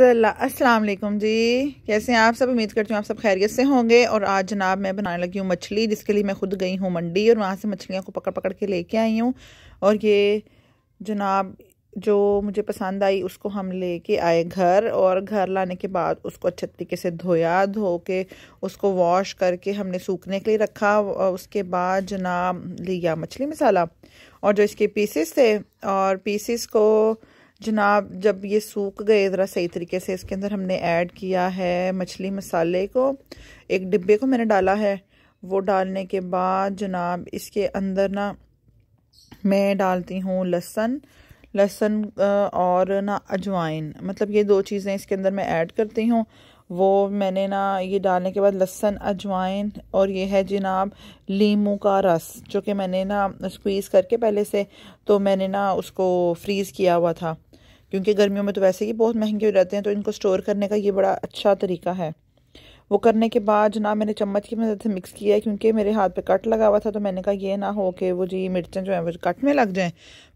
अस्सलाम वालेकुम जी कैसे हैं आप सब उम्मीद करती हूँ आप सब खैरियत से होंगे और आज जनाब मैं बनाने लगी हूँ मछली जिसके लिए मैं खुद गई हूँ मंडी और वहाँ से मछलियाँ को पकड़ पकड़ के लेके आई हूँ और ये जनाब जो मुझे पसंद आई उसको हम लेके आए घर और घर लाने के बाद उसको अच्छे तरीके से धोया धो के उसको वॉश करके हमने सूखने के लिए रखा उसके बाद जनाब लिया मछली मसाला और जो इसके पीसेस थे और पीसेस को जनाब जब ये सूख गए ज़रा सही तरीके से इसके अंदर हमने ऐड किया है मछली मसाले को एक डिब्बे को मैंने डाला है वो डालने के बाद जनाब इसके अंदर ना मैं डालती हूँ लहसन लहसन और ना अजवाइन मतलब ये दो चीज़ें इसके अंदर मैं ऐड करती हूँ वो मैंने ना ये डालने के बाद लहसन अजवाइन और ये है जनाब लीमू का रस जो कि मैंने ना स्क्वीज़ करके पहले से तो मैंने ना उसको फ्रीज़ किया हुआ था क्योंकि गर्मियों में तो वैसे ही बहुत महंगे हो जाते हैं तो इनको स्टोर करने का ये बड़ा अच्छा तरीका है वो करने के बाद ना मैंने चम्मच की मदद से मिक्स किया है क्योंकि मेरे हाथ पे कट लगा हुआ था तो मैंने कहा ये ना हो कि वो जी मिर्चें जो हैं वो कट में लग जाएं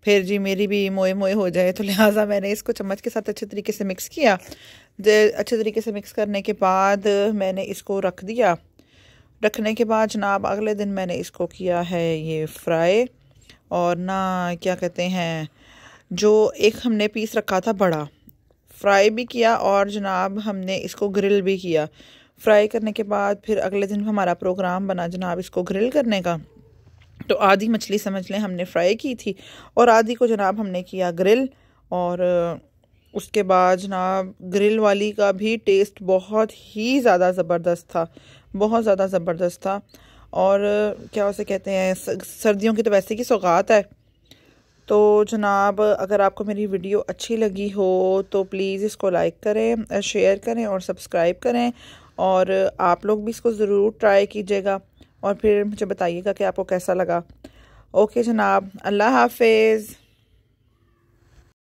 फिर जी मेरी भी मोए मोए हो जाए तो लिहाजा मैंने इसको चम्मच के साथ अच्छे तरीके से मिक्स किया अच्छे तरीके से मिक्स करने के बाद मैंने इसको रख दिया रखने के बाद जनाब अगले दिन मैंने इसको किया है ये फ्राई और ना क्या कहते हैं जो एक हमने पीस रखा था बड़ा फ्राई भी किया और जनाब हमने इसको ग्रिल भी किया फ्राई करने के बाद फिर अगले दिन हमारा प्रोग्राम बना जनाब इसको ग्रिल करने का तो आधी मछली समझ लें हमने फ्राई की थी और आधी को जनाब हमने किया ग्रिल और उसके बाद जनाब ग्रिल वाली का भी टेस्ट बहुत ही ज़्यादा ज़बरदस्त था बहुत ज़्यादा ज़बरदस्त था और क्या उसे कहते हैं सर्दियों की तो वैसे की सौगात है तो जनाब अगर आपको मेरी वीडियो अच्छी लगी हो तो प्लीज़ इसको लाइक करें शेयर करें और सब्सक्राइब करें और आप लोग भी इसको ज़रूर ट्राई कीजिएगा और फिर मुझे बताइएगा कि आपको कैसा लगा ओके जनाब अल्लाह हाफिज़